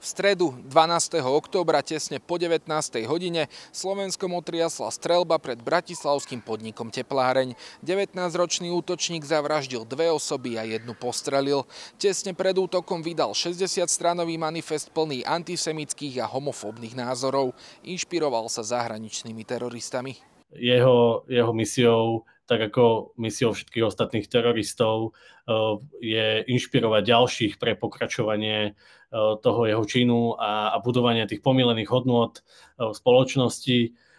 V stredu 12. októbra tesne po 19. hodine Slovenskom otriasla strelba pred bratislavským podnikom Tepláreň. 19-ročný útočník zavraždil dve osoby a jednu postrelil. Tesne pred útokom vydal 60-stranový manifest plný antisemických a homofóbnych názorov. Inšpiroval sa zahraničnými teroristami. Jeho, jeho misiou tak ako misiou všetkých ostatných teroristov eh, je inšpirovať ďalších pre pokračovanie eh, toho jeho činu a, a budovanie tých pomílených hodnôt eh, v spoločnosti.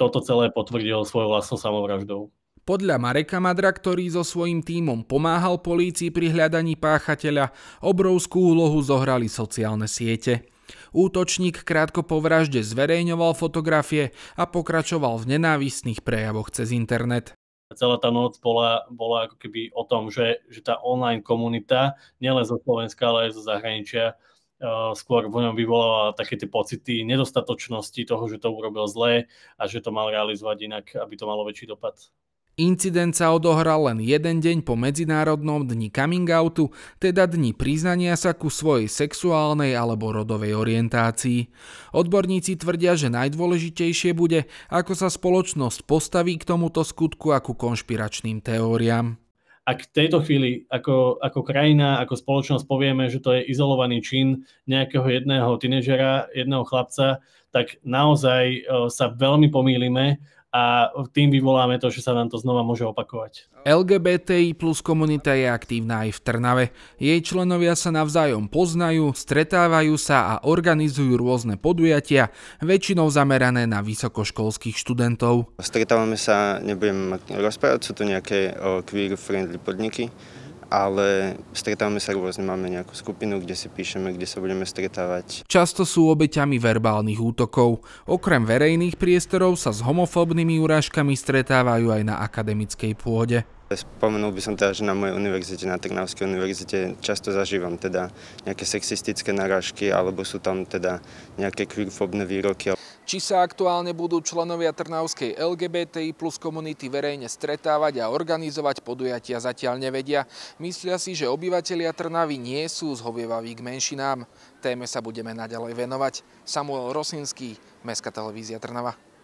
Toto celé potvrdil svojou vlastnou samovraždou. Podľa Mareka Madra, ktorý so svojím tímom pomáhal polícii pri hľadaní páchateľa, obrovskú úlohu zohrali sociálne siete. Útočník krátko po vražde zverejňoval fotografie a pokračoval v nenávistných prejavoch cez internet celá tá noc bola, bola ako keby o tom, že, že tá online komunita, nielen zo Slovenska, ale aj zo zahraničia, eh, skôr v ňom vyvolala také tie pocity nedostatočnosti toho, že to urobil zle a že to mal realizovať inak, aby to malo väčší dopad. Incident sa odohral len jeden deň po Medzinárodnom dni coming outu, teda dni priznania sa ku svojej sexuálnej alebo rodovej orientácii. Odborníci tvrdia, že najdôležitejšie bude, ako sa spoločnosť postaví k tomuto skutku a ku konšpiračným teóriám. Ak v tejto chvíli ako, ako krajina, ako spoločnosť povieme, že to je izolovaný čin nejakého jedného tínežera, jedného chlapca, tak naozaj e, sa veľmi pomýlime a tým vyvoláme to, že sa nám to znova môže opakovať. LGBTI plus komunita je aktívna aj v Trnave. Jej členovia sa navzájom poznajú, stretávajú sa a organizujú rôzne podujatia, väčšinou zamerané na vysokoškolských študentov. Stretávame sa, nebudem rozprávať, sú to nejaké eh, queer-friendly podniky, ale stretávame sa rôzne, máme nejakú skupinu, kde si píšeme, kde sa budeme stretávať. Často sú obeťami verbálnych útokov. Okrem verejných priestorov sa s homofóbnymi urážkami stretávajú aj na akademickej pôde. Spomenul by som teda, že na mojej univerzite, na Trnavskej univerzite, často zažívam teda nejaké sexistické narážky, alebo sú tam teda nejaké queerfobné výroky. Či sa aktuálne budú členovia Trnavskej LGBTI plus komunity verejne stretávať a organizovať podujatia zatiaľ nevedia. Myslia si, že obyvatelia Trnavy nie sú zhovievaví k menšinám. Téme sa budeme naďalej venovať. Samuel Rosinský, Mestská televízia Trnava.